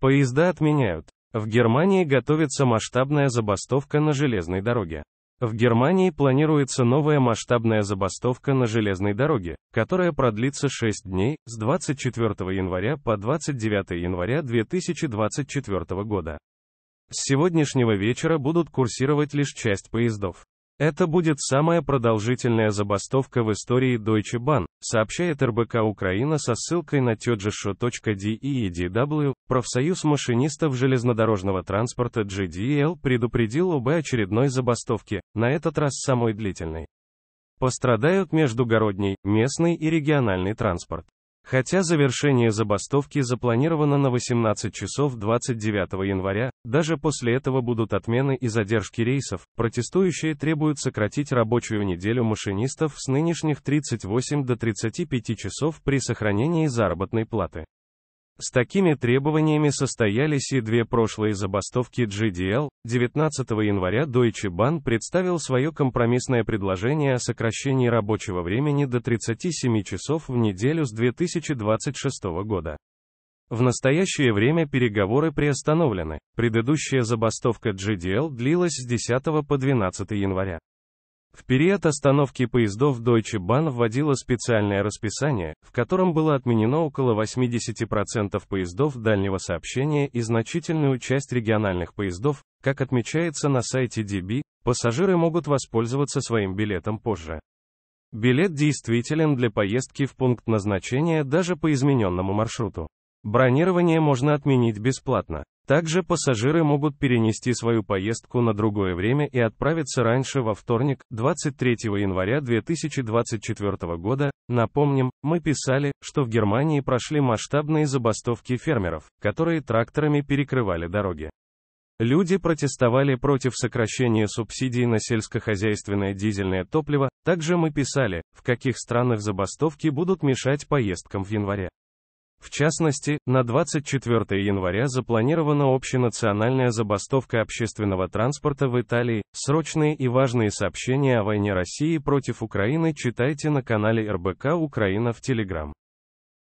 Поезда отменяют. В Германии готовится масштабная забастовка на железной дороге. В Германии планируется новая масштабная забастовка на железной дороге, которая продлится 6 дней, с 24 января по 29 января 2024 года. С сегодняшнего вечера будут курсировать лишь часть поездов. Это будет самая продолжительная забастовка в истории Deutsche Bahn, сообщает РБК Украина со ссылкой на tjsho.deedw. Профсоюз машинистов железнодорожного транспорта GDL предупредил об очередной забастовке, на этот раз самой длительной. Пострадают междугородний, местный и региональный транспорт. Хотя завершение забастовки запланировано на 18 часов 29 января, даже после этого будут отмены и задержки рейсов, протестующие требуют сократить рабочую неделю машинистов с нынешних 38 до 35 часов при сохранении заработной платы. С такими требованиями состоялись и две прошлые забастовки GDL. 19 января Deutsche Bahn представил свое компромиссное предложение о сокращении рабочего времени до 37 часов в неделю с 2026 года. В настоящее время переговоры приостановлены. Предыдущая забастовка GDL длилась с 10 по 12 января. В период остановки поездов Deutsche Bahn вводила специальное расписание, в котором было отменено около 80% поездов дальнего сообщения и значительную часть региональных поездов, как отмечается на сайте DB, пассажиры могут воспользоваться своим билетом позже. Билет действителен для поездки в пункт назначения даже по измененному маршруту. Бронирование можно отменить бесплатно. Также пассажиры могут перенести свою поездку на другое время и отправиться раньше во вторник, 23 января 2024 года. Напомним, мы писали, что в Германии прошли масштабные забастовки фермеров, которые тракторами перекрывали дороги. Люди протестовали против сокращения субсидий на сельскохозяйственное дизельное топливо, также мы писали, в каких странах забастовки будут мешать поездкам в январе. В частности, на 24 января запланирована общенациональная забастовка общественного транспорта в Италии. Срочные и важные сообщения о войне России против Украины читайте на канале РБК Украина в Телеграм.